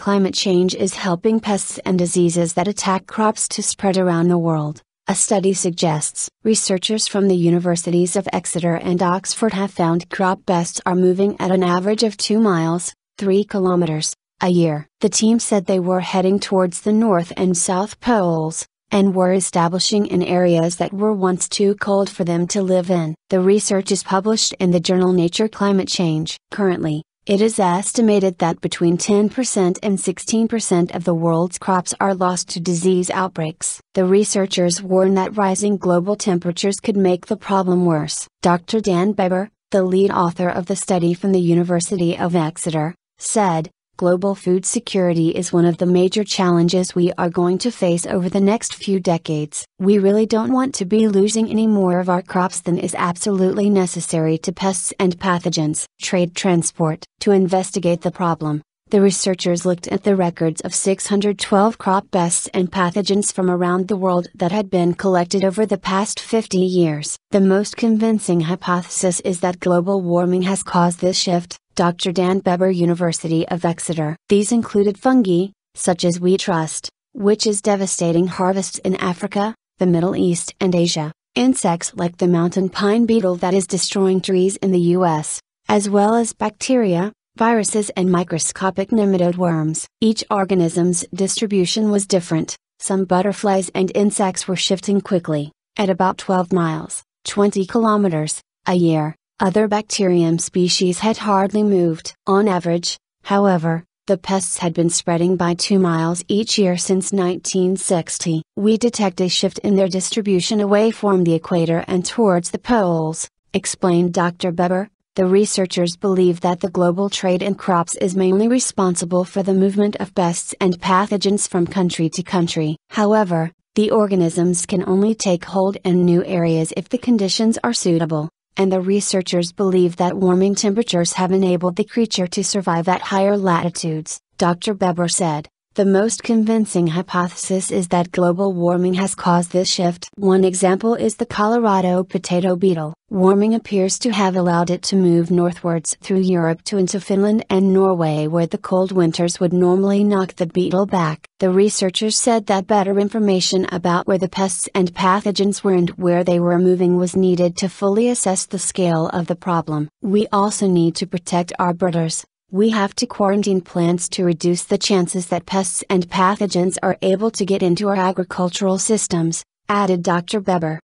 Climate change is helping pests and diseases that attack crops to spread around the world, a study suggests. Researchers from the universities of Exeter and Oxford have found crop pests are moving at an average of 2 miles, 3 kilometers, a year. The team said they were heading towards the north and south poles, and were establishing in areas that were once too cold for them to live in. The research is published in the journal Nature Climate Change. Currently, it is estimated that between 10% and 16% of the world's crops are lost to disease outbreaks. The researchers warn that rising global temperatures could make the problem worse. Dr. Dan Beber, the lead author of the study from the University of Exeter, said, Global food security is one of the major challenges we are going to face over the next few decades. We really don't want to be losing any more of our crops than is absolutely necessary to pests and pathogens. Trade Transport. To investigate the problem, the researchers looked at the records of 612 crop pests and pathogens from around the world that had been collected over the past 50 years. The most convincing hypothesis is that global warming has caused this shift. Dr. Dan Beber University of Exeter. These included fungi, such as wheat rust, which is devastating harvests in Africa, the Middle East and Asia, insects like the mountain pine beetle that is destroying trees in the US, as well as bacteria, viruses and microscopic nematode worms. Each organism's distribution was different, some butterflies and insects were shifting quickly, at about 12 miles, 20 kilometers, a year, other bacterium species had hardly moved. On average, however, the pests had been spreading by 2 miles each year since 1960. We detect a shift in their distribution away from the equator and towards the poles, explained Dr. Beber. The researchers believe that the global trade in crops is mainly responsible for the movement of pests and pathogens from country to country. However, the organisms can only take hold in new areas if the conditions are suitable and the researchers believe that warming temperatures have enabled the creature to survive at higher latitudes, Dr. Beber said. The most convincing hypothesis is that global warming has caused this shift. One example is the Colorado potato beetle. Warming appears to have allowed it to move northwards through Europe to into Finland and Norway where the cold winters would normally knock the beetle back. The researchers said that better information about where the pests and pathogens were and where they were moving was needed to fully assess the scale of the problem. We also need to protect our birders. We have to quarantine plants to reduce the chances that pests and pathogens are able to get into our agricultural systems, added Dr. Beber.